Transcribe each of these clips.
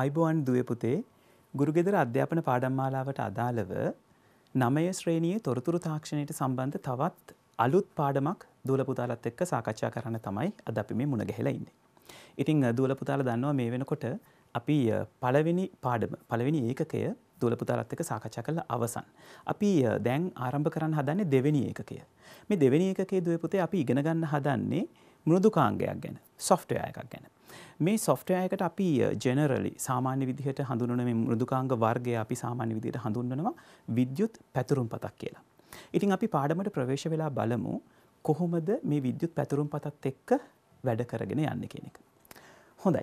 අයිබෝන් දුවේ පුතේ ගුරුගෙදර අධ්‍යාපන පාඩම් මාලාවට අදාළව නමය ශ්‍රේණියේ තොරතුරු තාක්ෂණයට සම්බන්ධ තවත් අලුත් පාඩමක් දුවල පුතාලත් එක්ක සාකච්ඡා කරන්න තමයි අද අපි මේ මුණ ගැහිලා ඉන්නේ. ඉතින් දුවල පුතාලා දන්නවා මේ වෙනකොට අපි පළවෙනි පාඩම පළවෙනි ඒකකය දුවල පුතාලත් එක්ක සාකච්ඡා කළ අවසන්. අපි දැන් ආරම්භ කරන්න හදන්නේ දෙවෙනි ඒකකය. මේ දෙවෙනි ඒකකයේ දුවේ පුතේ අපි ඉගෙන ගන්න හදන්නේ මෘදුකාංගයක් ගැන සොෆ්ටය එකක් ගැන. මේ සොෆ්ටයකට අපි ජෙනරලි uh, සාමාන්‍ය විදිහට හඳුනන මේ මෘදුකාංග වර්ගය අපි සාමාන්‍ය විදිහට හඳුන්වනවා විද්‍යුත් පැතුරුම් පතක් කියලා. ඉතින් අපි පාඩමට ප්‍රවේශ වෙලා බලමු කොහොමද මේ විද්‍යුත් පැතුරුම් පතත් එක්ක වැඩ කරගෙන යන්න කියන එක. හොඳයි.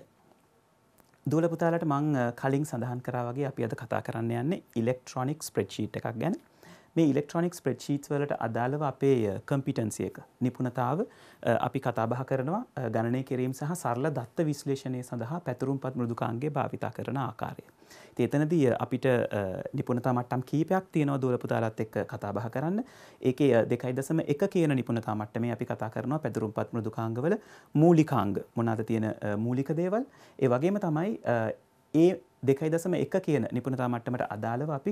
දූලපුතාලට මං uh, කලින් සඳහන් කරා වගේ අපි අද කතා කරන්න යන්නේ ඉලෙක්ට්‍රොනික් ස්ප්‍රෙඩ්ෂීට් එකක් ගැන. මේ ඉලෙක්ට්‍රොනික් ස්ප්‍රෙඩ්ෂීට්ස් වලට අදාළව අපේ කම්පිටන්සි එක නිපුණතාව අපි කතා බහ කරනවා ගණනය කිරීම සහ සරල දත්ත විශ්ලේෂණය සඳහා පැතුරුම්පත් මෘදුකාංගය භාවිතා කරන ආකාරය. එතනදී අපිට නිපුණතා මට්ටම් කීපයක් තියෙනවා දූල පුතාලත් එක්ක කතා බහ කරන්න. ඒකේ 2.1 කියන නිපුණතා මට්ටමේ අපි කතා කරනවා පැදුරුම්පත් මෘදුකාංගවල මූලිකාංග මොනවාද තියෙන මූලික දේවල්. ඒ වගේම තමයි ඒ දෙකයි දසම එක කියන නිපුණතා මට්ටමට අදාළව අපි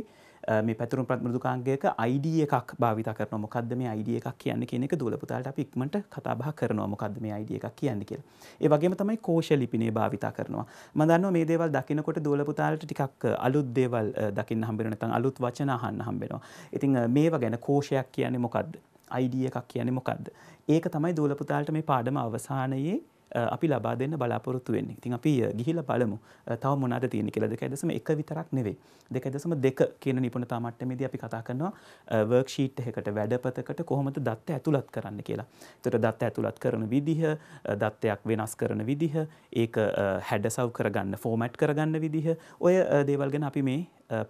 මේ පැතුරුම් ප්‍රත්මෘදුකාංගයක අයිඩ එකක් භාවිත කරන මොකක්ද මේ අයිඩ එකක් කියන්න කියන එක දූලපුතාට අපි ඉක්මට කතාබහ කරනවා මොකක්ද මේ අයිඩ එකක් කියන්න කියලා. ඒ වගේම තමයි කෝෂ ලිපිනේ භාවිතා කරනවා. මම දන්නවා මේ දේවල් දකිනකොට දූලපුතාලට ටිකක් අලුත් දේවල් දකින්න හම්බෙනවා නැත්නම් අලුත් වචන අහන්න හම්බෙනවා. ඉතින් මේවා ගැන කෝෂයක් කියන්නේ මොකක්ද? අයිඩ එකක් කියන්නේ මොකක්ද? ඒක තමයි දූලපුතාලට මේ පාඩම අවසානයේ අපි ලබා දෙන්න බලාපොරොත්තු වෙන්නේ. ඉතින් අපි ගිහිල්ලා බලමු තව මොනවද තියෙන්නේ කියලා 2.1 විතරක් නෙවෙයි. 2.2 කියන නිපුණතා මට්ටමේදී අපි කතා කරනවා වර්ක් ෂීට් එකකට වැඩපතකට කොහොමද දත්ත ඇතුළත් කරන්න කියලා. ඒතර දත්ත ඇතුළත් කරන විදිහ, දත්තයක් වෙනස් කරන විදිහ, ඒක හැඩසව් කරගන්න, ෆෝමැට් කරගන්න විදිහ, ඔය දේවල් ගැන අපි මේ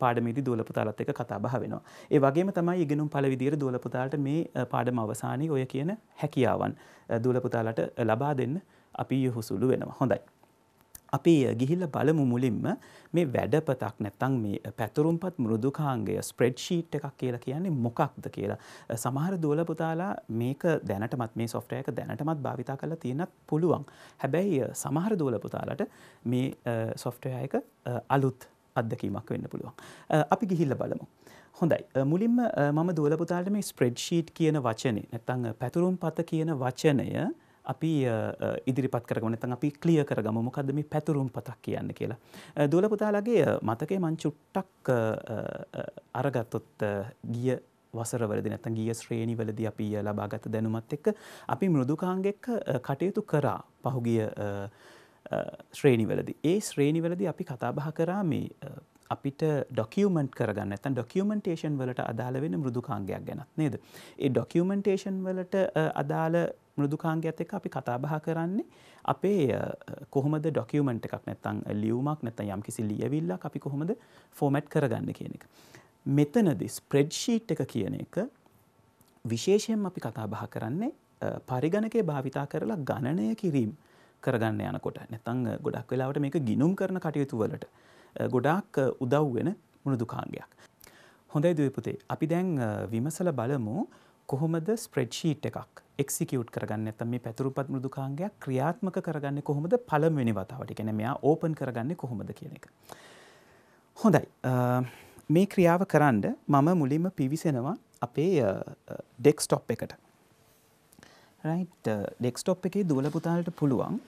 පාඩමේදී දෝලපතාලත් එක කතා බහ වෙනවා. ඒ වගේම තමයි ඉගෙනුම් පළ විදියට දෝලපතාලට මේ පාඩම අවසානයේ ඔය කියන හැකියාවන් දෝලපතාලට ලබා දෙන්න අපි යොහුසුළු වෙනවා. හොඳයි. අපි ගිහිල්ල බලමු මුලින්ම මේ වැඩපතක් නැත්තං මේ පැතුරුම්පත් මුරුදුකාංගය ස්ප්‍රෙඩ්ෂීට් එකක් කියලා කියන්නේ මොකක්ද කියලා. සමහර දෝලපුතාලා මේක දැනටමත් මේ සොෆ්ටයක දැනටමත් භාවිතා කරලා තියෙනත් පුළුවන්. හැබැයි සමහර දෝලපුතාලට මේ සොෆ්ටයක අලුත් අත්දැකීමක් වෙන්න පුළුවන්. අපි ගිහිල්ල බලමු. හොඳයි මුලින්ම මම දෝලපුතාට මේ ස්ප්‍රෙඩ්ෂීට් කියන වචනේ නැත්තං පැතුරුම් පත කියන වචනය අපි ඉදිරිපත් කරගන තන් අපි කලිය කරගම මොකද මේ පැතුරුම් පතක් කියන්න කියලා. දෝලපුතාලගේ මතකේ මං චුට්ටක් අරගත්තොත් ගිය වසරවලදි නැත්තන් ගිය ශ්‍රේණිවලද අපි ලබාගත දැනුමත් එක්ක අපි මෘදුකාංගෙක්ක කටයුතු කරා පහුගිය ශ්‍රේණිවලද. ඒ ශ්‍රේණිවලද අපි කතාබහ කරා මේ අපිට ඩොකමට කරගන්න ඇතන් ඩොකමටේෂන් වලට අදාළ වෙන මෘදුකාංගයක් ගැනත් නේද. ඒ ඩොකමටේෂන් වලට අදාළ මෘදුකාංගයක්ත් එක අපි කතාබහ කරන්නේ අපේ කොහොමද ඩොකමට එකක් නැත්තං ලියවමක් නැත යම් කිසි ලියවිල්ලා අපි කොහොමද ෆෝමට් කරගන්න කියන එක. මෙතනදි ස්ප්‍රෙඩ්ෂීට් එක කියන එක විශේෂයෙන් අපි කතාබහ කරන්නේ පරිගණකය භාවිතා කරලා ගණනය කිරීම. කරගන්න යනකොට නැතං ගොඩක් වෙලාවට මේක ගිනුම් කරන කටයුතු වලට ගොඩාක් උදව් වෙන මුණදුකාංගයක්. හොඳයි දපුතේ අපි දැන් විමසල බලමු කොහොමද ස්ප්‍රෙඩ්ෂීට් එකක් එක්සිකියුට් කරගන්න ඇතම මේ පැතුරුපත් මුදුකාංගයක් ක්‍රියාත්මක කරගන්න කොහොමද පළමවෙනි වතාවට කෙන මෙයා ඕපන් කරගන්න කොහොමද කියන එක. හොඳයි මේ ක්‍රියාව කරන්න මම මුලින්ම පිවිසෙනවා අපේ ඩෙක්ස්ටොප් එකට. ඩෙක්ස්ටොප් එකේ දූලපුතාලට පුළුවන්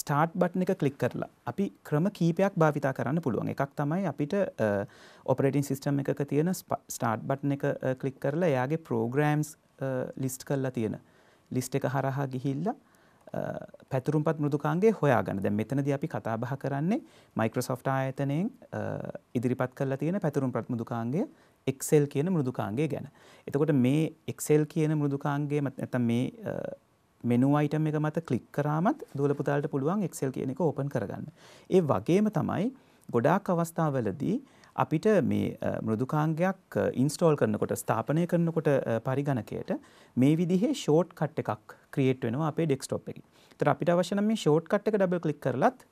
ස්ටාර්ට් බට්න එක කලික් කරලා අපි ක්‍රම කීපයක් භාවිතා කරන්න පුළුවන් එකක් තමයි අපිට ඔපරටින් සිිස්ටම් එක තියෙන ස්ටාර්ට් බට්න එක කලික් කරලා එයාගේ පෝග්‍රෑම්ස් ලිස්ට් කරලා තියෙන ලිස්ට එක හරහා ගිහිල්ලා පැතුරුම්පත් මෘදුකාන්ගේ හොයා ගන්න දැ මෙතනද අපි කතාබහ කරන්නේ මයිකෝසොෆ්ට ආයතනයෙන් ඉදිරිපත් කරලා තියෙන පැතුරුම් ප්‍රත්මුදුකාන්ගේ එක්සෙල් කියන මෘදුකාන්ගේ ගැන. එතකොට මේ එක්සෙල් කියන මෘදුකාන්ගේ ඇත මේ මෙනු අයිටම් එක මත කලික් කරාමත් දූලපුතාලට පුළුවන් එක්සෙල් කියන එක ඕපන් කරගන්න. ඒ වගේම තමයි ගොඩාක් අවස්ථාවලදී අපිට මේ මෘදුකාංගයක් ඉන්ස්ටෝල් කරනකොට ස්ථාපනය කරනකොට පරිගණකයට මේ විදිහේ ෂෝට් කට් එකක් ක්‍රියේට් වෙනවා අපේ ඩෙක්ස්ටොප් එකේ. ඒතර අපිට අවශ්‍ය නම් මේ ෂෝට් කට් එක ඩබල් ක්ලික් කරලත්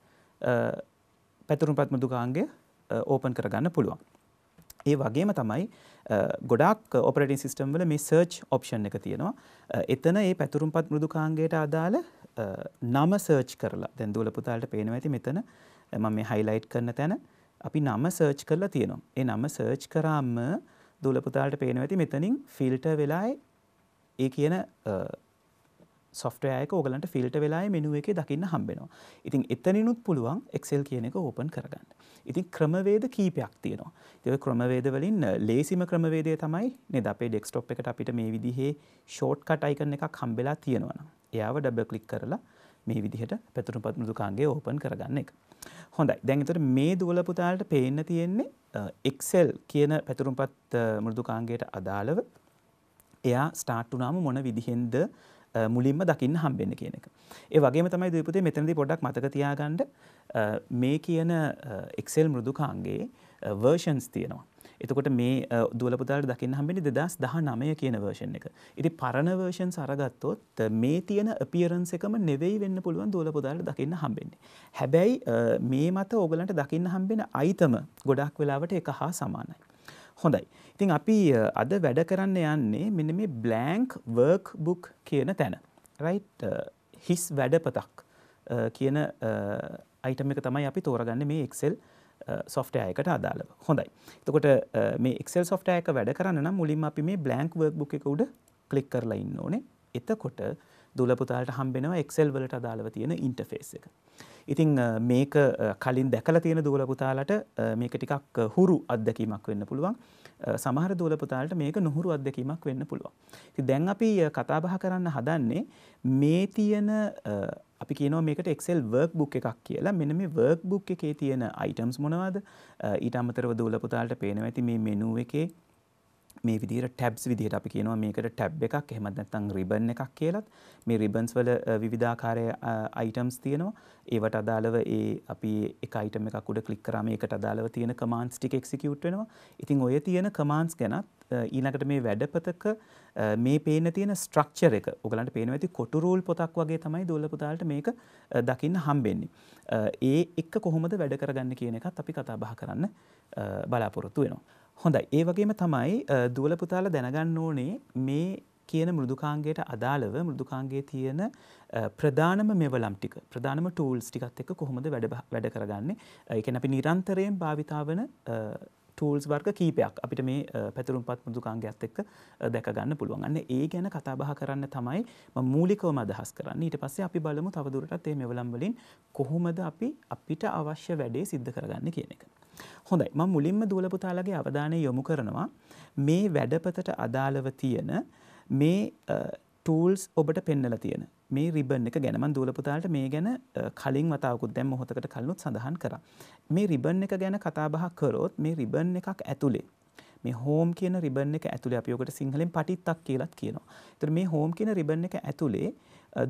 පැතුරුම්පත් මෘදුකාංගය ඕපන් කරගන්න පුළුවන්. ඒ වගේම තමයි ගොඩක් ඔපරටින් සිස්ටම් වල මේ සර්ච් ඔප්ෂන් එක තියෙනවා. එතන ඒ පැතුරුම්පත් මෘදුකාංගයට අදාළ නම සර්ච් කරලා දැන් දූල පුතාලට පේනවා ඇති මෙතන මම මේ හයිලයිට් කරන තැන අපි නම සර්ච් කරලා තියෙනවා. ඒ නම සර්ච් කරාම දූල පුතාලට පේනවා ඇති මෙතනින් ෆිල්ටර් වෙලා ඒ කියන සොෆ්ටයක ඕගලන්ට ෆිල්ට වෙලා මෙනුව එක දකින්න හම්බෙනවා ඉතින් එතනිනුත් පුළුවන් එක්සෙල් කියන එක ඕපන් කරගන්න ඉතින් ක්‍රමවේද කීපයක් තියෙනවා දෙව ක්‍රමවේදවලින් ලේසිම ක්‍රමවේදය තමයි නෙද අපේ ඩෙක්ස්ටොප් එකට අපිට මේ විදිහේ ෂෝට් කටයිකන එකක් හම්බෙලා තියෙනවන එයාව ඩබ කලික් කරලා මේ විදිහට පැතුරු පත්මුදුකාන්ගේ ඕපන් කරගන්න එක හොඳයි දැන්තට මේ දුවලපුතාලට පේන්න තියෙන්නේ එක්සෙල් කියන පැතුරුම්පත් මුෘදුකාන්ගේට අදාළව එයා ස්ටාර්ට්ටුනාම මොන විදිහෙන්ද මුලින්ම දකින්න හම්බෙන්න කියන එක. ඒ වගේම තමයි දීපතේ මෙතනදී පොඩ්ඩක් මතක තියාගන්න මේ කියන එක්සෙල් මෘදුකාංගේ වර්ෂන්ස් තියෙනවා. එතකොට මේ දුවලපුතාට දකින්න හම්බෙන්නේ 2019 කියන version එක. ඉතින් පරණ versions අරගත්තොත් මේ තියෙන appearance එකම නෙවෙයි වෙන්න පුළුවන් දුවලපුතාට දකින්න හම්බෙන්නේ. හැබැයි මේ මත ඕගලන්ට දකින්න හම්බෙන item ගොඩක් වෙලාවට එක හා සමානයි. හොඳයි. ඉතින් අපි අද වැඩ කරන්න යන්නේ මෙන්න මේ බ්ලෑන්ක් වර්ක් බුක් කියන තැන. රයිට් හිස් වැඩපතක් කියන අයිටම එක තමයි අපි තෝරගන්න මේ එක්සෙල් සොෆ්ටයකට අදාළව හොඳයි. එතකොට මේ එක්සෙල් සොෆ්ටයක වැඩ කරන්න නම් මුලින්ම අපි මේ බ්ලෑන්ක් වර්ක් බුක් එක උඩ ක්ලික් කරලා ඉන්න ඕනේ. එතකොට දුලපුතාට හම්බෙනවා එක්සෙල් වලට අදාළව තියෙන ඉන්ටෆේස් එක. ඉතිං මේක කලින් දැකල තියෙන දූලපුතාලට මේක ටිකක් හුරු අත්දැකීමක් වෙන්න පුළුවන් සමහර දූලපුතාලට මේක නොහුරු අත්දැකීමක් වෙන්න පුළුවන්. ති දැන් අපි කතාබහ කරන්න හදන්නේ මේ තියෙන අපි කියනවා මේකට එක්සෙල් වර්ක් බුක් එකක් කියලා මෙන මේ වර්ක් බුක් එකේ තියෙන අයිටම්ස් මොනවද ඊට අමතරව දූලපුතාලට පේනව ඇති මේ මෙනුව එකේ මේ විදිහට ටැබ්ස් විදිහට අපි කියනවා මේකට ටැබ් එකක් එහෙමත් නැත්නම් රිබන් එකක් කියලත් මේ රිබන්ස් වල විවිධාකාරයේ අයිටම්ස් තියෙනවා ඒවට අදාළව ඒ අපි එක අයිටම් එකක් උඩ ක්ලික් කරාම ඒකට අදාළව තියෙන කමාන්ඩ්ස් ටික එක්සිකියුට් වෙනවා ඉතින් ඔය තියෙන කමාන්ඩ්ස් ගැනත් ඊළඟට මේ වැඩපතක මේ පේන තියෙන ස්ට්‍රක්චර් එක ඔයගලන්ට පේනවා ඇති කොටු රූල් පොතක් වගේ තමයි දොල්ලපුතාලට මේක දකින්න හම්බෙන්නේ ඒ එක්ක කොහොමද වැඩ කරගන්න කියන එකත් අපි කතා බහ කරන්න බලාපොරොත්තු වෙනවා හොඳයි ඒ වගේම තමයි දුවලපුතාල දැනගන්න ඕනේ මේ කියන මෘදුකාංගයට අදාළව මෘදුකාංගයේ තියෙන ප්‍රධානම මෙවලම් ටික ප්‍රධානම ටූල්ස් ටිකත් එක්ක කොහොමද වැඩ වැඩ කරගන්නේ ඒ කියන්නේ අපි නිරන්තරයෙන් භාවිතාවන තූල්ස් වර්ග කීපයක් අපිට මේ පැතුරුම් පත් මුදුකාංගයක්ත් එක්ක දැකගන්න පුළුවන් අන්න ඒ ගැන කතාබහ කරන්න තමයි මූලිකවම අදහස් කරන්න ඊට පස්සේ අපි බලමු තවදුරටත් ඒ මෙවලම් වලින් කොහොමද අපි අපිට අවශ්‍ය වැඩේ සිද්ධ කරගන්න කියන එක. හොඳයි ම මුලින්ම දුවලපුතාලගේ අවධානය යොමු කරනවා මේ වැඩපතට අදාළව තියෙන මේ ටූල්ස් ඔබට පෙන්නල තියෙන මේ රිබන් එක ගැනමන් දූලපුතාට මේ ගැන කලින් වතාවකුත් දැම් මොහොතකට කලනුත් සඳහන් කර. මේ රිබන් එක ගැන කතාබහ කරොත් මේ රිබන් එකක් ඇතුළේ. මේ හෝම් කියන රිබන් එක ඇතුළේ අපියෝකට සිංහලෙන් පටිත්තක් කියලත් කියනවා. තර මේ හෝම් කියන රිබන් එක ඇතුළේ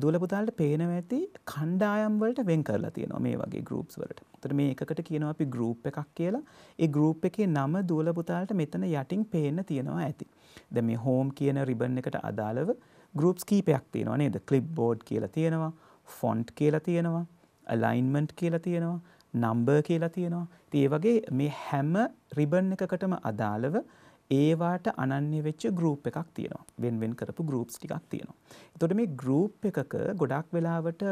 දුවලපුතාලට පේනව ඇති කණ්ඩායම්වලට වෙන් කරලා තියෙනවා මේ වගේ ගරුප්ස් වලට. තර මේ එකකට කියනවා අපි ගරුප් එකක් කියලා ඒ ගරුප් එකේ නම දුවලපුතාලට මෙතන යටින් පේන්න තියෙනවා ඇති. ද මේ හෝම් කියන රිබන් එකට අදාළව ගරුප්ස් කීපයක් තියෙනවා නේද කලිප් බෝඩ් කියලා තියෙනවා ෆොන්ට් කියලා තියෙනවා අලයින්මන්ට් කියලා තියෙනවා නම්බර් කියලා තියෙනවා ඒ වගේ මේ හැම රිබන් එකකටම අදාළව ඒවාට අනන්‍ය වෙච්ච ගරුප් එකක් තියෙනවා වෙන්වෙන් කරපු ගරුප්ස් ටිකක් තියෙනවා. එතොට මේ ගරුප් එකක ගොඩක් වෙලාවට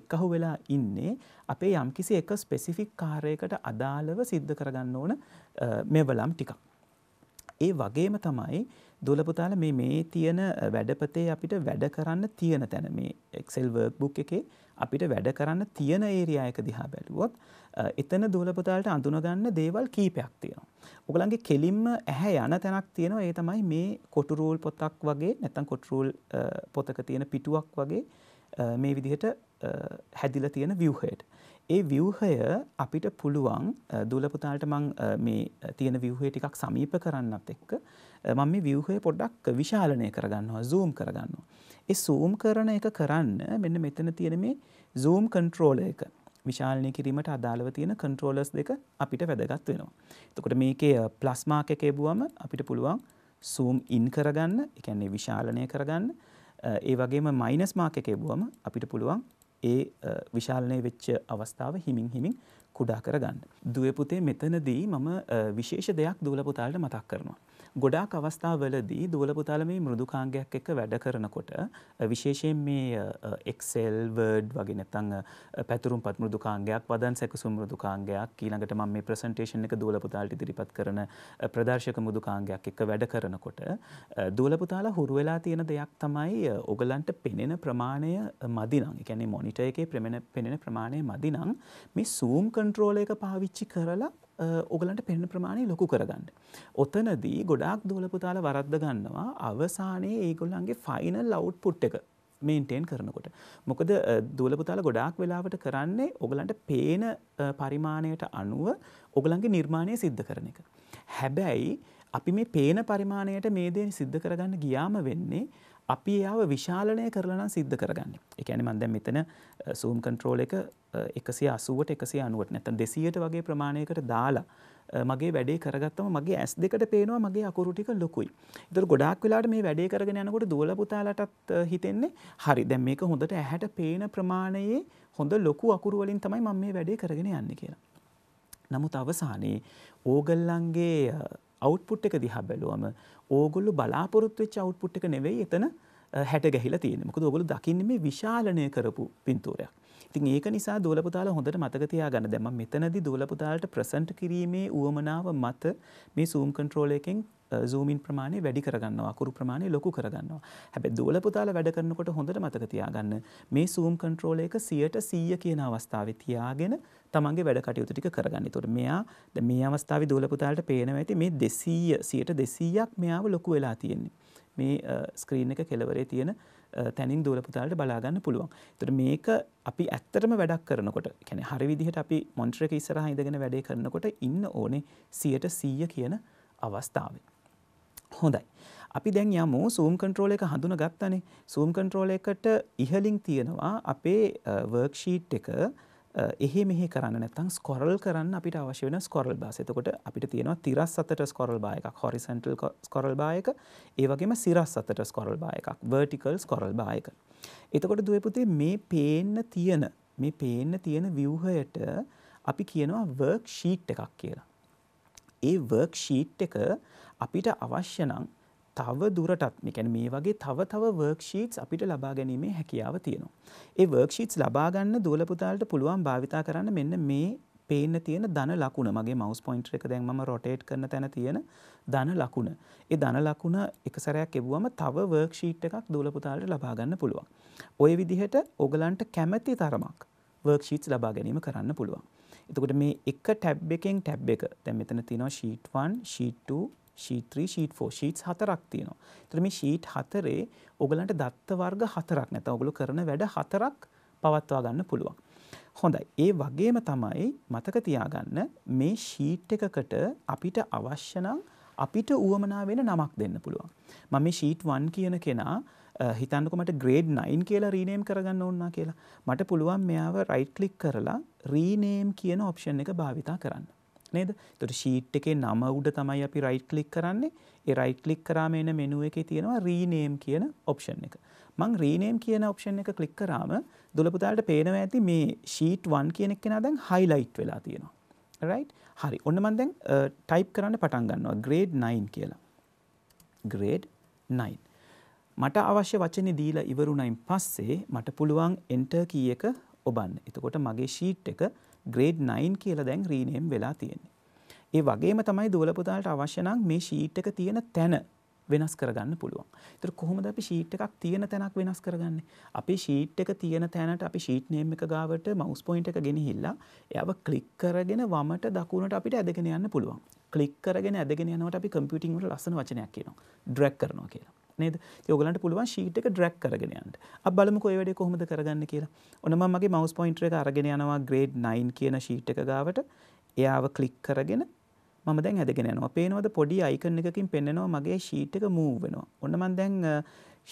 එක්කහු වෙලා ඉන්නේ අපේ යම්කිසි එක ස්පෙසිෆික් කාරයකට අදාළව සිද්ධ කරගන්න ඕන මෙවලම් ටිකක්. ඒ වගේම තමයි දොලපුතාල මේ මේ තියෙන වැඩපතේ අපිට වැඩ කරන්න තියෙන තැන මේ එක්සෙල් වර්ක්බුක් එකේ අපිට වැඩ කරන්න තියෙන ඒරියායක දිහා බැලුවොත් එතන දොලපතාලට අඳුනගන්න දේවල් කීපයක් තියෙනවා. ඔගලන්ගේ කෙලින්ම ඇහැ යන තැනක් තියෙනවා ඒ තමයි මේ කොටුරූල් පොතක් වගේ නැත්තම් කොටුරූල් පොතක තියෙන පිටුවක් වගේ මේ විදිහට හැදිලා තියෙන ව්‍යුහයට. ඒ ව්‍යවහය අපිට පුළුවන් දුලපුතාට මං මේ තියෙන ව්‍යවහය ටිකක් සමීප කරන්නත් එක්ක මම මේ ව්‍යවහය පොඩ්ඩක් විශාලනය කරගන්නවා zoom කරගන්නවා. ඒ zoom කරන එක කරන්න මෙන්න මෙතන තියෙන මේ zoom controller එක. විශාලනය කිරීමට අදාළව තියෙන controllers දෙක අපිට වැදගත් වෙනවා. එතකොට මේකේ plus mark එක එබුවම අපිට පුළුවන් zoom in කරගන්න, ඒ කියන්නේ විශාලනය කරගන්න. ඒ වගේම මයිනස් මාර්ක එක එබුවම අපිට පුළුවන් ඒ විශාලනය වෙච්ච අවස්ථාව හිමින් හිමින් කුඩා කරගන්න. දුවේ පුතේ මෙතනදී මම විශේෂ දෙයක් දූල පුතාලට මතක් කරනවා. ගොඩාක් අවස්ථාවලදී දූලපුතාල මේ මෘදුකාංගයක් එක්ක වැඩ කරනකොට විශේෂයෙන් මේ එක්සෙල් වර්ඩ් වගේ නැත්නම් පැතුරුම් පත් මෘදුකාංගයක් වදන් සැකසුම් මෘදුකාංගයක් ඊළඟට මම මේ ප්‍රසන්ටේෂන් එක දූලපුතාලට ඉදිරිපත් කරන ප්‍රදර්ශක මෘදුකාංගයක් එක්ක වැඩ කරනකොට දූලපුතාල හුරු වෙලා තියෙන දෙයක් තමයි ඔගලන්ට පෙනෙන ප්‍රමාණය මදිනම් ඒ කියන්නේ මොනිටර් එකේ පෙනෙන ප්‍රමාණය මදිනම් මේ zoom control එක පාවිච්චි කරලා ඔගලන්ට පෙන්න ප්‍රමාණය ලොකු කරගන්න. ඔතනදී ගොඩාක් දූලපුතාල වරද්ද ගන්නවා අවසානයේ ඒගොල්ලන්ගේ ෆයිනල් ලවට්පුට් එක මේන්ටේන් කරනකොට. මොකද දූලපුතාල ගොඩාක් වෙලාවට කරන්නේ ඔගලන්ට පේන පරිමාණයට අනුව ඔගලන්ගේ නිර්මාණය සිද්ධ කරන එක. හැබැයි අපි මේ පේන පරිමාණයට මේ දේ සිද්ධ කරගන්න ගියාම වෙන්නේ අපි එයාව විශාලනය කරලා නම් සිද්ධ කරගන්න. ඒ කියන්නේ මම දැන් මෙතන zoom control එක 180ට 190ට නැත්නම් 200ට වගේ ප්‍රමාණයකට දාලා මගේ වැඩේ කරගත්තම මගේ ඇස් දෙකට පේනවා මගේ අකුරු ටික ලොකුයි. ඒතර ගොඩාක් වෙලාවට මේ වැඩේ කරගෙන යනකොට දුවල පුතාලටත් හිතෙන්නේ හරි දැන් මේක හොඳට ඇහැට පේන ප්‍රමාණයේ හොඳ ලොකු අකුරු වලින් තමයි මම මේ වැඩේ කරගෙන යන්නේ කියලා. නමුත් අවසානයේ ඕගල්ලන්ගේ අවුට්පුට් එක දිහා බැලුවම ඕගොල්ලෝ බලාපොරොත්තු වෙච්ච අවුට්පුට් එක නෙවෙයි එතන හැට ගැහිලා තියෙන්නේ. මොකද ඕගොල්ලෝ දකින්නේ මේ විශාලනය කරපු පින්තූරයක්. ඉතින් ඒක නිසා දූලපුතාල හොඳට මතක තියාගන්න දැන් මම මෙතනදී දූලපුතාලට ප්‍රසන්ට් කිරීමේ ඌවමනාව මත මේ zoom control එකෙන් zoom in ප්‍රමාණය වැඩි කරගන්නවා අකුරු ප්‍රමාණය ලොකු කරගන්නවා. හැබැයි දූලපුතාල වැඩ කරනකොට හොඳට මතක තියාගන්න මේ zoom control එක 100% කියන අවස්ථාවේ තියාගෙන තමන්ගේ වැඩ කටයුතු ටික කරගන්න. ඒතකොට මෙයා දැන් මේ අවස්ථාවේ දූලපුතාලට පේනවා ඇති මේ 200 100ට 200ක් මෙයාව ලොකු වෙලා තියෙන්නේ. මේ ස්ක්‍රීන් එක කෙලවරේ තියෙන තැනින් දූලපුතාලට බලාගන්න පුළුවන්. තර මේක අපි ඇත්තටම වැඩක් කරනකොට කැන හරි විදිහට අපි මොන්ට්‍රක ඉස්සරහ ඉඳගෙන වැඩේ කරනකොට ඉන්න ඕනේ සියට සීය කියන අවස්ථාවේ. හොඳයි. අපි දැන් යමු සූම් කන්ට්‍රෝල එක හඳුන ගත්තනේ සූම් කන්ට්‍රෝල එකට ඉහලින් තියෙනවා අපේ වර්ක්ෂීට් එක එහෙ මෙහෙ කරන්න නැත්නම් ස්කොරල් කරන්න අපිට අවශ්‍ය වෙන ස්කොරල් බාස්. එතකොට අපිට තියෙනවා තිරස් අතට ස්කොරල් බා එකක්, හොරිසොන්ටල් ස්කොරල් බා එක, ඒ වගේම සිරස් අතට ස්කොරල් බා එකක්, වර්ටිකල් ස්කොරල් බා එක. එතකොට දුවේ පුතේ මේ පේන්න තියෙන මේ පේන්න තියෙන ව්‍යුහයට අපි කියනවා වර්ක් ෂීට් එකක් කියලා. ඒ වර්ක් ෂීට් එක අපිට අවශ්‍ය නම් තව දුරටත් මේකැන මේ වගේ තව තව වර්ක්ෂීට්ස් අපිට ලබා ගැනීමේ හැකියාව තියෙනවා. ඒ වර්ක්ෂීට්ස් ලබාගන්න දුවලපුතාලට පුළුවන් භාවිතා කරන්න මෙන්න මේ පේන්න තියෙන දන ලකුණ මගේ මවස් පොයින්ට් එක දැන් මම රොටේට් කරන තැන තියෙන දන ලකුණ. ඒ දන ලකුණ එක සැරයක් එවුවම තව වර්ක්ෂීට් එකක් දූලපුතාලට ලබා ගන්න පුළුවන්. ওই විදිහට ඔයගලන්ට කැමැති තරමක් වර්ක්ෂීට්ස් ලබා ගැනීම කරන්න පුළුවන්. එතකොට මේ එක ටැබ් එකෙන් ටැබ් එක දැන් මෙතන තියෙනවා sheet 1, sheet 2, sheet 3 sheet 4 sheets හතරක් තියෙනවා. ඒතර මේ ෂීට් හතරේ ඔයගලන්ට දත්ත වර්ග හතරක් නැත්නම් ඔයගොල්ලෝ කරන වැඩ හතරක් පවත්වා ගන්න පුළුවන්. හොඳයි. ඒ වගේම තමයි මතක තියාගන්න මේ ෂීට් එකකට අපිට අවශ්‍ය නම් අපිට උවමනා වෙන නමක් දෙන්න පුළුවන්. මම මේ ෂීට් 1 කියන කෙනා හිතන්නකො මට ග්‍රේඩ් 9 කියලා රීනේම් කරගන්න ඕන කියලා. මට පුළුවන් මෙයාව රයිට් ක්ලික් කරලා රීනේම් කියන ඔප්ෂන් එක භාවිතා කරන්න. නේද තොට ශීට් එකේ නම උඩ තමයි අපි රයිට් කලික් කරන්නේ ඒ රයිට් කලික් කරාම එන මෙනුව එකේ තියෙනවා රීනේම් කියන ඔප්ෂන් එක මං රීනේම් කියන ඔප්ෂන් එක කලික් කරාම දුලපුතාට පේනවා ඇති මේ ශීට් වන් කියනෙක් කෙන දැන් හයිලයිට් වෙලා තියෙනවා රයි් හරි ඔන්න මන් දැන් ටයිප් කරන්න පටන් ගන්නවා ග්‍රේඩ් 9 කියලා ග්‍රේඩ් 9 මට අවශ්‍ය වචන දීලා ඉවරුණයින් පස්සේ මට පුළුවන් එන්ටර් කී එක ඔබන්න එතකොට මගේ ශීට් එක ග්‍රේඩ් 9 කියලා දැන් රීනේම් වෙලා තියෙන්නේ. ඒ වගේම තමයි දුවලපුතාලට අවශ්‍ය නම් මේ ෂීට් එක තියෙන තැන වෙනස් කරගන්න පුළුවන්. ඒතර කොහොමද අපි ෂීට් එකක් තියෙන තැනක් වෙනස් කරගන්නේ? අපි ෂීට් එක තියෙන තැනට අපි ෂීට් නේම් එක ගාවට මවුස් පොයින්ට් එක ගෙනහිල්ලා එයාව ක්ලික් කරගෙන වමට දකුණට අපිට ඇදගෙන යන්න පුළුවන්. ක්ලික් කරගෙන ඇදගෙන යනකොට අපි කම්පියුටිං වල ලස්සන වචනයක් කියනවා. ඩ්‍රැග් කරනවා කියලා. නේද යෝගලන්ට පුළුවන් ශීට් එක ඩ්‍රැක් කරගෙනයන්ට අප බලමුක ඔය වැඩේ කොහොමද කරගන්න කියලා ඔනම මගේ මවස් පොයින්ට් එක අරගෙන යනවා ග්‍රේඩ් 9 කියන ශීට් එක ගාවට එයාව ක්ලික් කරගෙන මම දැන් ඇදගෙන යනවා පේනවද පොඩි අයිකන් එකකින් පෙන්නවා මගේ ශීට් එක මූව් වෙනවා ඔන්න මන් දැන්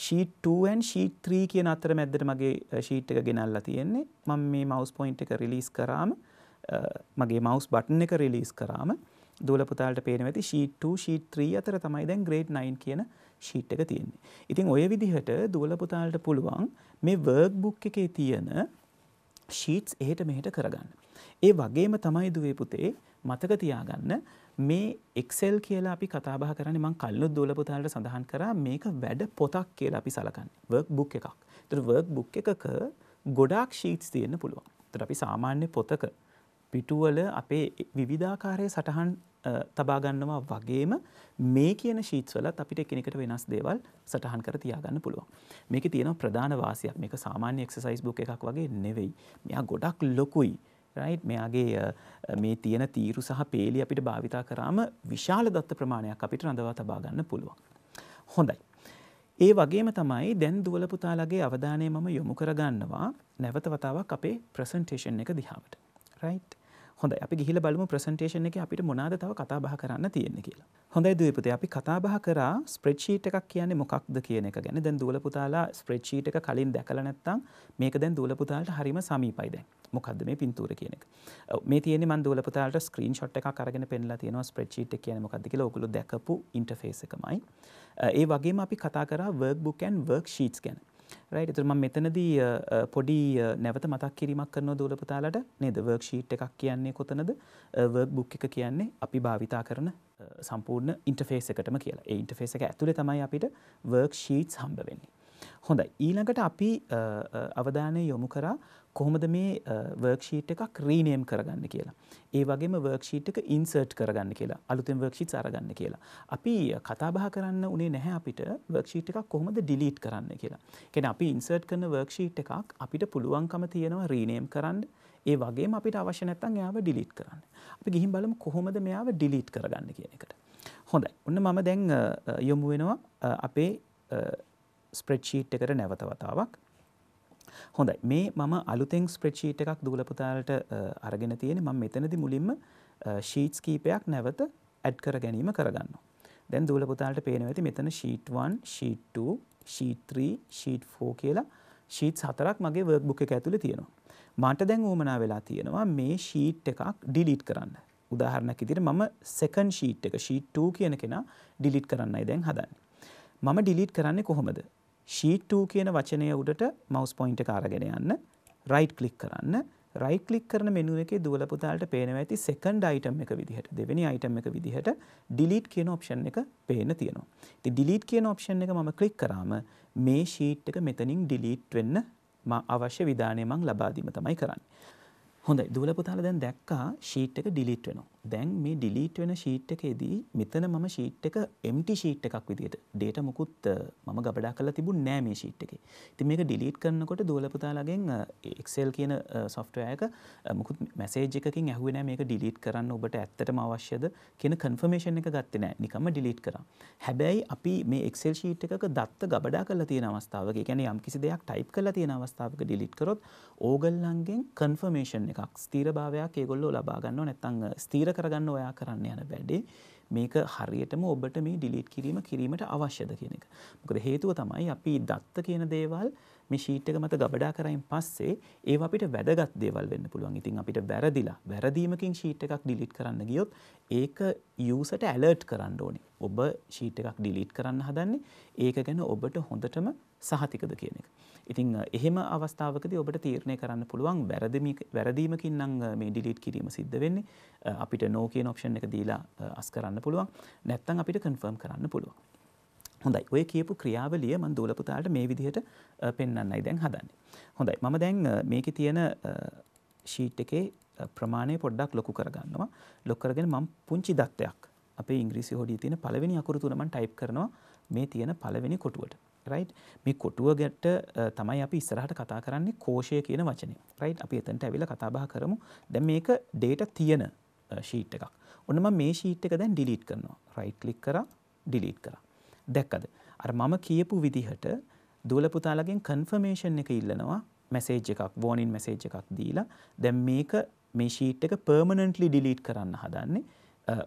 ශීටන් ශීත්‍රී කියන අතර මැද්දට මගේ ශීට් එක ගෙනල්ලා තියෙන්නේ මම මේ මවස් පොයින්ට් එක රිලිස් කරාම මගේ මවස් බටන් එක රිලිස් කරාම දූල පුතාලට පේන ඇති ශීට් 2 ශීට් 3 අතර තමයි දැන් ග්‍රේඩ් 9 කියන ශීට් එක තියෙන්නේ. ඉතින් ඔය විදිහට දුවල පුතාලට පුළුවන් මේ වර්ක් බුක් එකේ තියෙන ශීට්ස් එහෙට මෙහෙට කරගන්න. ඒ වගේම තමයි දුවේ පුතේ මතක තියාගන්න මේ එක්සෙල් කියලා අපි කතාබහ කරන්නේ මං කල්ලොත් දුවල පුතාලට සඳහන් කරා මේක වැඩ පොතක් කියලා අපි සලකන්නේ. වර්ක් බුක් එකක්. ඒතර වර්ක් බුක් එකක ගොඩාක් ශීට්ස් තියෙන්න පුළුවන්. ඒතර අපි සාමාන්‍ය පොතක පිටුවල අපේ විවිධාකාරය සටහන් තබාගන්නවා වගේම මේ කියන ශීත්වලත් අපිට කෙනෙකට වෙනස් දේවල් සටහන් කර තියාගන්න පුළුවන්. මේක තියෙන ප්‍රධාන වාසියක් මේක සාමාන්‍ය එක්සයිස් බුක් එකක් වගේ නෙවෙයි. මෙයා ගොඩක් ලොකුයි. රයිට් මෙයාගේ මේ තියෙන තීරු සහ පේලි අපිට භාවිතා කරාම විශාල දත්ත ප්‍රමාණයක් අපිට රඳවා තබා ගන්න පුළුවන්. හොඳයි. ඒ වගේම තමයි දැන් දුවල පුතාලගේ අවධානය මම යොමු කරගන්නවා නැවත වතාවක් අපේ ප්‍රසන්ටේෂන් එක දිහාවට. රයිට්. හොඳ අපි ගිහිල බලමු ප්‍රසන්ටේෂන එක අපිට මොනාද තව කතාබහ කරන්න තියෙන කියලා. හොඳයි දූපතේ අපි කතාබහ කරා ස්ප්‍රෙඩ්ෂීට් එකක් කියන්නේ මොකක්ද කියන එක ගැන. දැන් දූලපුතාලා ස්ප්‍රෙඩ්ෂීට් එක කලින් දැකලා නැත්නම් මේක දැන් දූලපුතාලට හරිම සමීපයි දැන්. මොකද්ද මේ පින්තූර කියන එක. මේ තියෙන්නේ මම දූලපුතාලට ස්ක්‍රීන්ෂොට් එකක් අරගෙන පෙන්නලා තියෙනවා ස්ප්‍රෙඩ්ෂීට් එක කියන්නේ මොකක්ද කියලා ඔයගොල්ලෝ දැකපු ඉන්ටර්ෆේස් එකමයි. ඒ වගේම අපි කතා කරා workbook and worksheets ගැන. රයිට් එතකොට මම මෙතනදී පොඩි නැවත මතක් කිරීමක් කරනවා දූලපතාලට නේද වර්ක් ෂීට් එකක් කියන්නේ කොතනද වර්ක් බුක් එක කියන්නේ අපි භාවිතා කරන සම්පූර්ණ ඉන්ටර්ෆේස් එකටම කියලා. ඒ ඉන්ටර්ෆේස් එක ඇතුලේ තමයි අපිට වර්ක් ෂීට්ස් හම්බ වෙන්නේ. හොඳයි ඊළඟට අපි අවධානය යොමු කරා කොහොමද මේ වර්ක්ෂීට් එකක් රීනේම් කරගන්න කියලා. ඒ වගේම වර්ක්ෂීට් එක ඉන්සර්ට් කරගන්න කියලා. අලුතෙන් වර්ක්ෂීට්ස් අරගන්න කියලා. අපි කතා බහ කරන්න උනේ නැහැ අපිට වර්ක්ෂීට් එකක් කොහොමද ඩිලීට් කරන්න කියලා. කියන්නේ අපි ඉන්සර්ට් කරන වර්ක්ෂීට් එකක් අපිට පුළුවන්කම තියෙනවා රීනේම් කරන්න. ඒ වගේම අපිට අවශ්‍ය නැත්නම් එයාව ඩිලීට් කරන්න. අපි ගිහින් බලමු කොහොමද මෙයාව ඩිලීට් කරගන්න කියන එකට. හොඳයි. ඔන්න මම දැන් යොමු වෙනවා අපේ ස්ප්‍රෙඩ්ෂීට් එකට නැවත වතාවක් හොඳයි මේ මම අලුතෙන් ස්ප්‍රෙඩ්ෂීට් එකක් දූලපුතාලට අරගෙන තියෙන මම මෙතනදි මුලින්ම ශීට්ස් කීපයක් නැවත ඇඩ් කර ගැනීම කරගන්න දැන් දූලපුතාලට පේන ඇති මෙතන sheet one sheet sheet three sheet four කියලා ශීට් හතරක් මගේ වර්ක්බුක් එක ඇතුළ තියෙනවා මට දැන් ූමනා වෙලා තියෙනවා මේ ශීට් එකක් ඩිලිට් කරන්න උදාහරණක් ඉදිර මම සෙකන් ශීට් එක ශීට් 2 කියන කෙනා ඩිලිට් කරන්නයි දැන් හදන්න මම ඩිලිට් කරන්නේ කොහොමද sheet 2 කියන වචනය උඩට mouse pointer එක අරගෙන යන්න right click කරන්න right click කරන menu එකේ දුවල පුතාලට පේනවා ඇති second item එක විදිහට දෙවෙනි item එක විදිහට delete කියන option එක පේන තියෙනවා. ඉතින් delete කියන option එක මම click කරාම මේ sheet එක මෙතනින් delete වෙන්න අවශ්‍ය විධානය මං ලබා දීම තමයි කරන්නේ. හොඳයි දුවල පුතාලා දැන් දැක්කා sheet එක delete වෙනවා. දැන් මේ ඩිලීට් වෙන ශීට් එකේදී මෙතන මම ශීට් එක එම්ටි ශීට් එකක් විදිහට ඩේට මුකුත් මම ගබඩා කරලා තිබුණ නෑ මේ ශීට් එකේ. ඉතින් මේක ඩිලීට් කරනකොට දුවලපුතාලගෙන් Excel කියන software එක මුකුත් message එකකින් ඇහුවේ නෑ මේක ඩිලීට් කරන්න ඔබට ඇත්තටම අවශ්‍යද කියන confirmation එක ගත්තේ නෑ. නිකම්ම ඩිලීට් කරා. හැබැයි අපි මේ Excel sheet එකක දත්ත ගබඩා කරලා තියෙන අවස්ථාවක, ඒ කියන්නේ යම්කිසි දෙයක් type කරලා තියෙන අවස්ථාවක ඩිලීට් කරොත් ඕගල්ලන්ගෙන් confirmation එකක් ස්ථිරභාවයක් ඒගොල්ලෝ ලබා ගන්නවා නැත්නම් ස්ථිර කරගන්න ඔයා කරන්න යන වැඩේ මේක හරියටම ඔබට මේ ඩිලීට් කිරීම කිරීමට අවශ්‍යද කියන එක. මොකද හේතුව තමයි අපි දත්ත කියන දේවල් මේ ෂීට් එක මත ගබඩා කරයින් පස්සේ ඒව අපිට වැදගත් දේවල් වෙන්න පුළුවන්. ඉතින් අපිට වැරදිලා වැරදීමකින් ෂීට් එකක් ඩිලීට් කරන්න ගියොත් ඒක යූසර්ට ඇලර්ට් කරන්න ඕනේ. ඔබ ෂීට් එකක් ඩිලීට් කරන්න හදන්නේ ඒක ගැන ඔබට හොඳටම සහතිකද කියන එක. ඉතින් එහෙම අවස්ථාවකදී ඔබට තීරණය කරන්න පුළුවන් වැරදීමකින් නම් මේ ඩිලීට් කිරීම සිද්ධ වෙන්නේ. අපිට no කියන ඔප්ෂන් එක දීලා අස් කරන්න පුළුවන්. නැත්නම් අපිට කන්ෆර්ම් කරන්න පුළුවන්. හොඳයි. ඔය කියපු ක්‍රියාවලිය මම දූලපුතාලට මේ විදිහට පෙන්වන්නයි දැන් හදන්නේ. හොඳයි. මම දැන් මේකේ තියෙන ෂීට් එකේ ප්‍රමාණය පොඩ්ඩක් ලොකු කරගන්නවා. ලොකු කරගෙන මම පුංචි දත්තයක් අපේ ඉංග්‍රීසි හොඩියේ තියෙන පළවෙනි අකුරු තුන මම ටයිප් කරනවා මේ තියෙන පළවෙනි කොටුවට. රයිට් මේ කොටුව ගැට තමයි අපි ඉස්සරහට කතා කරන්නේ කෝෂය කියන වචනේ රයිට් අපි එතනට ඇවිල්ලා කතා බහ කරමු දැන් මේක ඩේටා තියෙන ෂීට් එකක් ඔන්න මම මේ ෂීට් එක දැන් ඩිලීට් කරනවා රයිට් ක්ලික් කරා ඩිලීට් කරා දැක්කද අර මම කියපු විදිහට දූල පුතාලගෙන් කන්ෆර්මේෂන් එක ඉල්ලනවා මැසේජ් එකක් වෝනින් මැසේජ් එකක් දීලා දැන් මේක මේ ෂීට් එක පර්මනන්ට්ලි ඩිලීට් කරන්න හදන්නේ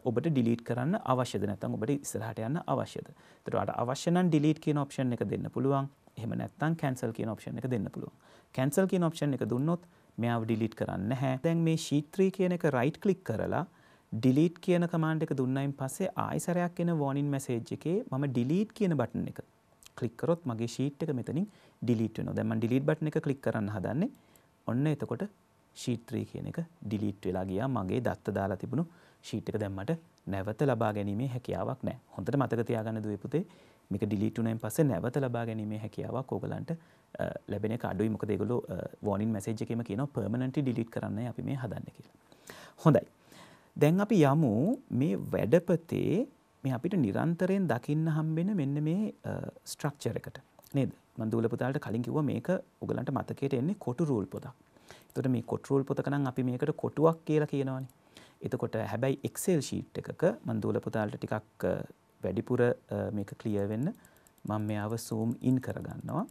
ඔබට ඩිලීට් කරන්න අවශ්‍යද නැත්නම් ඔබට ඉස්සරහට යන්න අවශ්‍යද. ඒතර ඔයාලට අවශ්‍ය නම් ඩිලීට් කියන ඔප්ෂන් එක දෙන්න පුළුවන්. එහෙම නැත්නම් cancel කියන ඔප්ෂන් එක දෙන්න පුළුවන්. cancel කියන ඔප්ෂන් එක දුන්නොත් මෙයාව ඩිලීට් කරන්නේ නැහැ. දැන් මේ sheet 3 කියන එක right click කරලා delete කියන command එක දුන්නයින් පස්සේ ආයි සැරයක් එන warning message එකේ මම delete කියන button එක click කරොත් මගේ sheet එක මෙතනින් delete වෙනවා. දැන් මම delete button එක click කරන්න හදන්නේ. ඔන්න එතකොට sheet 3 කියන එක delete වෙලා ගියා. මගේ දත්ත දාලා තිබුණු ශීට් එක දැම්මට නැවත ලබා ගැනීමේ හැකියාවක් නෑ හොඳට මතක තියාගන්න දුවේ පුතේ මේක ඩිලීටුනෙන් පස්සේ නැවත ලබා ගැනීමේ හැකියාවක් ඕගලන්ට ලැබෙන එක අඩුයි මොකද ඒගොල්ලෝ වෝනින් මැසේජ් එකේම කියනවා පර්මනන්ට්ලි ඩිලීට් කරන්න අපි මේ හදන්න කියලා හොඳයි දැන් අපි යමු මේ වැඩපතේ මේ අපිට නිරන්තරයෙන් දකින්න හම්බෙන මෙන්න මේ ස්ට්‍රක්චර් එකට නේද මම දූලපුතාලට කලින් කිව්වා මේක ඔයගලන්ට මතකයට එන්නේ කොටු රූල් පොතක් එතකොට මේ කොටු රූල් පොතක නම් අපි මේකට කොටුවක් කියලා කියනවනේ එතකොට හැබැයි එක්සෙල් ශීට් එකක මන් දූල පුතාලට ටිකක් වැඩිපුර මේක ක්ලිය වෙන්න මම මෙයාව සූම් ඉන් කරගන්නවා.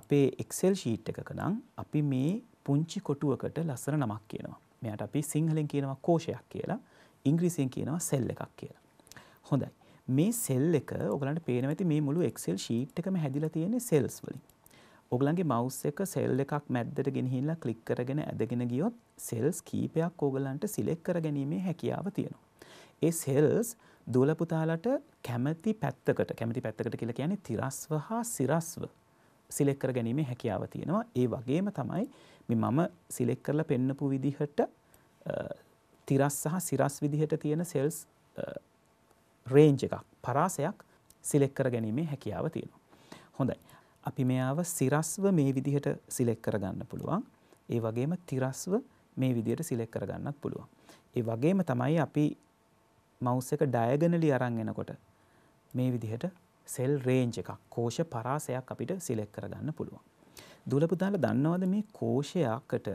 අපේ එක්සෙල් ශීට් එකක නම් අපි මේ පුංචි කොටුවකට ලස්සන නමක් කියනවා. මෙයාට අපි සිංහලෙන් කියනවා කෝෂයක් කියලා ඉංග්‍රීසියෙන් කියනවා සෙල් එකක් කියලා. හොඳයි. මේ සෙල් එක ඔගලන්ට පේනවති මේ මුළු එක්සෙල් ශීට් එකම හැදිලා තියෙන්නේ සෙල්ස් වලින්. ඔගලන්ගේ මවස් එක සෙල් එකක් මැද්දට ගෙනහිල්ලා කලික් කරගෙන ඇදගෙන ගියොත් සෙල්ස් කීපයක් ඕගලන්ට සිලෙක් කර ගැනීමේ හැකියාව තියෙනවා. ඒ සෙල්ස් දුවලපුතාලට කැමති පැත්තකට කැමති පැත්තකට කියලා කියන්නේ තිරස්ව හා සිරස්ව සිලෙක් කර ගැනීමේ හැකියාව තියෙනවා. ඒ වගේම තමයි මේ මම සිලෙක් කරලා පෙන්නපු විදිහට තිරස් සහ සිරස් විදිහට තියෙන සෙල්ස් රේන්ජ් එකක් පරාසයක් සිලෙක් කර ගැනීමේ හැකියාව තියෙනවා. හොඳයි. අපි මෙයාව සිරස්ව මේ විදිහට සිලෙක් කරගන්න පුළුවන්. ඒ වගේම තිරස්ව මේ විදිහට සිලෙක් කරගන්නත් පුළුවන්. ඒ වගේම තමයි අපි මවුස් එක ඩයගනලි අරන් එනකොට මේ විදිහට සෙල් රේන්ජ් එකක් කෝෂ පරාසයක් අපිට සිලෙක් කරගන්න පුළුවන්. දුලපුතාල දන්නවද මේ කෝෂයකට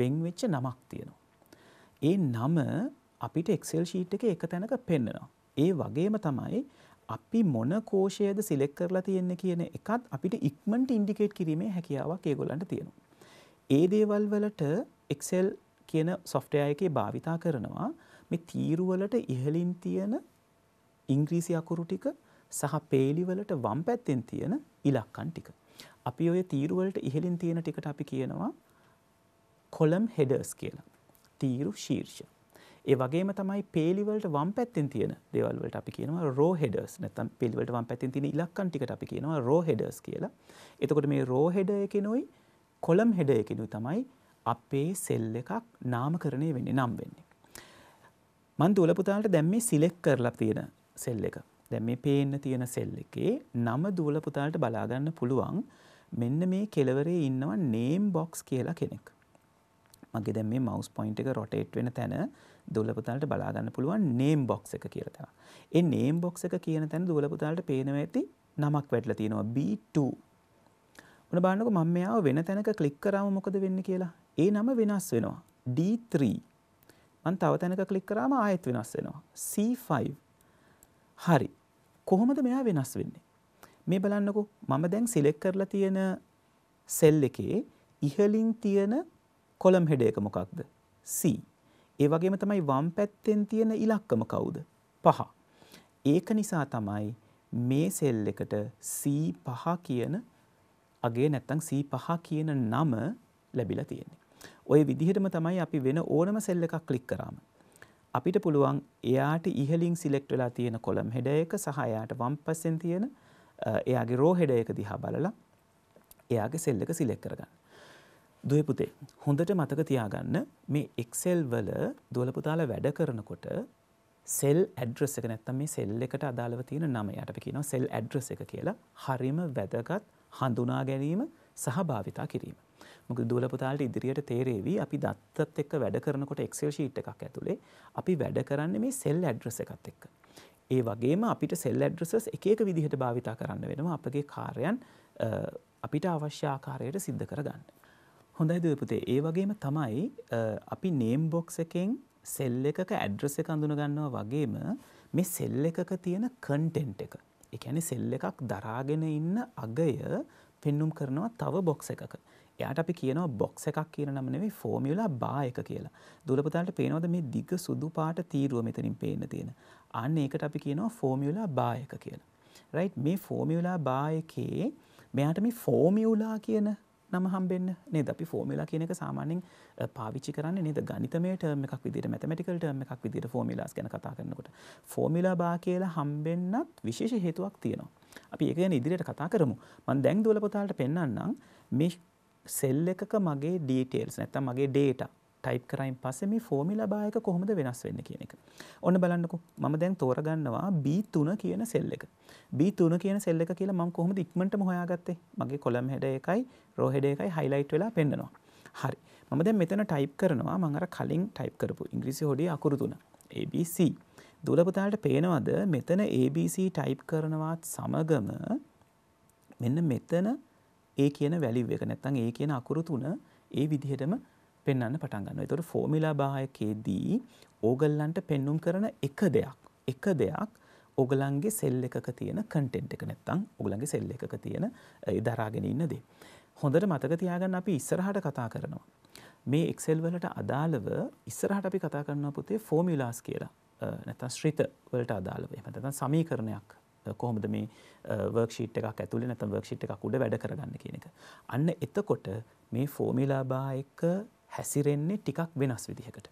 වෙන්වෙච්ච නමක් තියෙනවා. ඒ නම අපිට එක්සෙල් ශීට් එක එක තැනක පෙන්නවා. ඒ වගේම තමයි අපි මොන කෝෂයද සිලෙක් කරලා තියෙන්නේ කියන එකත් අපිට ඉක්මනට ඉන්ඩිකේට් කිරීමේ හැකියාවක් ඒගොල්ලන්ට තියෙනවා. ඒ දේවල් වලට Excel කියන software එකේ භාවිතා කරනවා මේ තීරු වලට ඉහළින් තියෙන ඉංග්‍රීසි අකුරු ටික සහ පේලි වලට වම් පැත්තෙන් තියෙන ඉලක්කම් ටික. අපි ওই තීරු වලට ඉහළින් තියෙන ටිකට අපි කියනවා column headers කියලා. තීරු ශීර්ෂ. ඒ වගේම තමයි පේලිවලට වම් පැත්තෙන් තියෙන දේවල් වලට අපි කියනවා රෝ හෙඩර්ස් නැත්නම් පේලිවලට වම් පැත්තෙන් තියෙන ඉලක්කම් ටිකට අපි කියනවා රෝ හෙඩර්ස් කියලා. එතකොට මේ රෝ හෙඩර් එකිනුයි කොලම් හෙඩර් එකිනුයි තමයි අපේ සෙල් එකක් නාමකරණය වෙන්නේ නම් වෙන්නේ. මන් දුවල පුතාලට දැන් මේ සිලෙක්ට් කරලා තියෙන සෙල් එක. දැන් මේ පේන්න තියෙන සෙල් එකේ නම දුවල පුතාලට බලා ගන්න පුළුවන්. මෙන්න මේ කෙලවරේ ඉන්නව නේම් බොක්ස් කියලා කෙනෙක්. මගේ දැ මේ මවස් පොයින්ට එක රොටේට් වෙන තැන දුලපතාලට බලාගන්න පුළුවන් නේම් බොක්ස එක කියලතවා. එ නේම් බොක්ස එක කියන තැන දුලපතාලට පේනව ඇති නමක් වැටල තියෙනවා B2 උන බානක මම්මයාව වෙන තැනක කලික් කරාම මොකද වෙන්න කියලා ඒ නම වෙනස් වෙනවා D3 මන් තව තැනක කලික් කරාම ආයෙත් වෙනස් වෙනවා C5 හරි කොහොමද මෙයා වෙනස් වෙන්නේ මේ බලන්නකෝ මම දැන් සිලෙක්ට් කරලා තියෙන සෙල් එකේ ඉහළින් තියෙන කොළම් හෙඩ එක මොකක්ද C ඒ වගේම තමයි වම් පැත්තෙන් තියෙන ඉලක්කම කවුද පහ ඒක නිසා තමයි මේ සෙල් එකට C5 කියන අගේ නැත්තම් C5 කියන නම ලැබිලා තියෙන්නේ. ඔය විදිහටම තමයි අපි වෙන ඕනම සෙල් එකක් ක්ලික් කරාම අපිට පුළුවන් එයාට ඉහලින් සිලෙක්ට් වෙලා තියෙන කොළම් හෙඩ එක සහ එයාට වම් පැත්තෙන් තියෙන එයාගේ රෝ හෙඩ එක දිහා බලලා එයාගේ සෙල් එක සිලෙක්ට් කරගන්න. දුවපුතේ හොඳට මතක තියාගන්න මේ එක්සෙල් වල දුවලපුතාල වැඩ කරනකොට සෙල් ඇඩ්‍රස් එක නැත්තම් මේ සෙල් එකට අදාළව තියෙන නම යට අපි කියනවා සෙල් ඇඩ්‍රස් එක කියලා හරිම වැදගත් හඳුනා ගැනීම සහ භාවිතා කිරීම. මොකද දුවලපුතාලට ඉදිරියට තේරේවි අපි දත්තත් එක්ක වැඩ කරනකොට එක්සෙල් ෂීට් එකක් ඇතුලේ අපි වැඩ කරන්නේ මේ සෙල් ඇඩ්‍රස් එකත් එක්ක. ඒ වගේම අපිට සෙල් ඇඩ්‍රසස් එක එක විදිහට භාවිතා කරන්න වෙනවා අපගේ කාර්යයන් අපිට අවශ්‍ය ආකාරයට සිද්ධ කරගන්න. හොඳයිද පුතේ ඒ වගේම තමයි අපි නේම් බොක්ස් එකෙන් සෙල් එකක ඇඩ්‍රස් එක අඳුන ගන්නවා වගේම මේ සෙල් එකක තියෙන කන්ටෙන්ට් එක. ඒ කියන්නේ සෙල් එකක් දරාගෙන ඉන්න අගය පෙන්눔 කරනවා තව බොක්ස් එකක. එයාට අපි කියනවා බොක්ස් එකක් කියන නම නෙවෙයි ෆෝමියුලා බා එක කියලා. දුලපතාලට පේනවද මේ දිග සුදු පාට තීරුව මෙතනින් පේන්න තියෙන. අන්න ඒකට අපි කියනවා ෆෝමියුලා බා එක කියලා. රයිට් මේ ෆෝමියුලා බා එකේ මෙයාට මේ ෆෝමියුලා කියන නම හම්බෙන්න නේද අපි ෆෝමිලා කියන එක සාමාන්‍යයෙන් පාවිච්චි කරන්නේ නේද ගණිතමය ටර්ම් එකක් විදිහට මැතමැටිකල් ටර්ම් එකක් විදිහට ෆෝමිලාස් ගැන කතා කරනකොට ෆෝමිලා බා කියලා හම්බෙන්නත් විශේෂ හේතුවක් තියෙනවා. අපි ඒක ගැන ඉදිරියට කතා කරමු. මම දැන් දුවල පොතාලට පෙන්වන්නම් මේ සෙල් එකක මගේ ඩීටේල්ස් නැත්තම් මගේ ඩේටා ටයිප් කරයින් පස්සේ මේ ෆෝමිලා බායක කොහොමද වෙනස් වෙන්න කියන එක. ඔන්න බලන්නකෝ මම දැන් තෝරගන්නවා B3 කියන සෙල් එක. B3 කියන සෙල් එක කියලා මම කොහොමද ඉක්මනටම හොයාගත්තේ? මගේ කොලම් හෙඩ එකයි රෝ හෙඩ එකයි හයිලයිට් වෙලා පෙන්නනවා. හරි. මම දැන් මෙතන ටයිප් කරනවා මම අර කලින් ටයිප් කරපු ඉංග්‍රීසි හොඩිය අකුරු තුන. ABC. දුලපතාලට පේනවද මෙතන ABC ටයිප් කරනවත් සමගම මෙන්න මෙතන ඒ කියන වැලිව් එක නැත්තම් ඒ කියන අකුරු තුන ඒ විදිහටම පෙන්න්න පටන් ගන්න. එතකොට ෆෝමිලා බාහයකේදී ඕගල්ලන්ට පෙන්눔 කරන එක දෙයක් එක දෙයක් ඔගලන්ගේ සෙල් එකක තියෙන කටෙන්ට් එක නැත්තං ඔගලන්ගේ සෙල් එකක තියෙන දරාගෙන ඉන්න දේ. හොඳට මතක තියාගන්න අපි ඉස්සරහට කතා කරනවා. මේ එක්සෙල් වලට අදාළව ඉස්සරහට අපි කතා කරන පුතේ ෆෝමිලාස් කියලා නැතන් ශ්‍රිත වලට අදාළව එම තන් සමීකරණයක් කොහොමද මේ වර්ක්ෂීට් එකක් ඇතුළේ නැතන් වර්ක්ෂීට් එකක් උඩ වැඩ කරගන්න කියන එක. අන්න එතකොට මේ ෆෝමිලා බා එක්ක හැසිරෙන්නේ ටිකක් වෙනස් විදිහකට.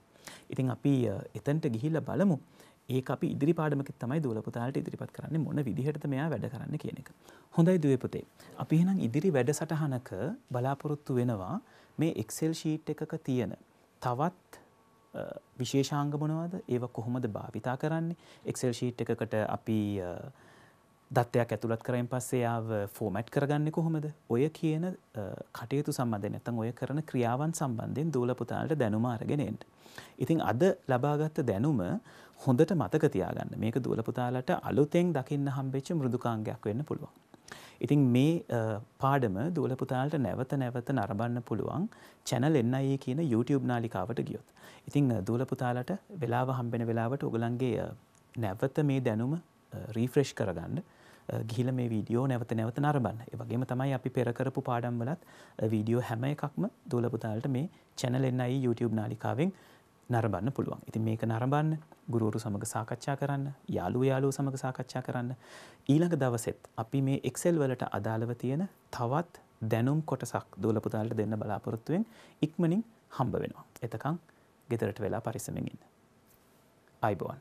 ඉතින් අපි එතන්ට ගිහිල්ල බලමු ඒ අපි ඉදිරි පාඩමක තමයි දුවලපුතාට ඉදිරිපත් කරන්න මොන විදිහට මෙයා වැඩ කරන්න කියන එක. හොඳයි දුවපතේ. අපි එහෙනම් ඉදිරි වැඩ සටහනක බලාපොරොත්තු වෙනවා මේ එක්සෙල් ශීට් එකක තියෙන තවත් විශේෂාංග මොනවද ඒව කොහොමද භාවිතා කරන්නේ එක්සෙල් ශීට් එකකට අපි දත්තයක් ඇතුළත් කරයින් පස්සේ ආව ෆෝමැට් කරගන්නේ කොහොමද? ඔය කියන කටයුතු සම්බන්ධයෙන් නැත්නම් ඔය කරන ක්‍රියාවන් සම්බන්ධයෙන් දූල පුතාලට දැනුම අරගෙන එන්න. ඉතින් අද ලබාගත් දැනුම හොඳට මතක තියාගන්න. මේක දූල පුතාලට අලුතෙන් දකින්න හම්බෙච්ච මෘදුකාංගයක් වෙන්න පුළුවන්. ඉතින් මේ පාඩම දුවලපුතාලට නැවත නැවත නරබන්න පුළුවන් චැනල් එන්නයි e කියන YouTube නාලිකාවට ගියොත්. ඉතිං දුවලපුතාලට වෙලාව හම්බෙන වෙලාවට ඔගලන්ගේ නැවත මේ දැනුම රීෆ්‍රෙෂ් කරගන්න ගිහිල මේ වීඩියෝ නැවත නැවත නරබන්න ඒවගේම තමයි අපි පෙරකරපු පාඩම්වලත් වීඩියෝ හැම එකක්ම දූලපුතාලට මේ චැනල එන්නයි YouTube නාලිකාවෙන් නරබන්න පුළුවන් ඉතින් මේක නරබන්න ගුරුවරු සමඟ සාකච්ඡා කරන්න යාලු යාලුව සමඟ සාකච්ඡා කරන්න ඊළඟ දවසෙත් අපි මේ එක්සෙල් වලට අදාළව තියෙන තවත් දැනුම් කොටසක් දූලපුතාලට දෙන්න බලාපොරොත්තුවෙන් ඉක්මනින් හම්බ වෙනවා එතකං ගෙදරට වෙලා පරිසමෙන් ඉන්න අයිබෝවන්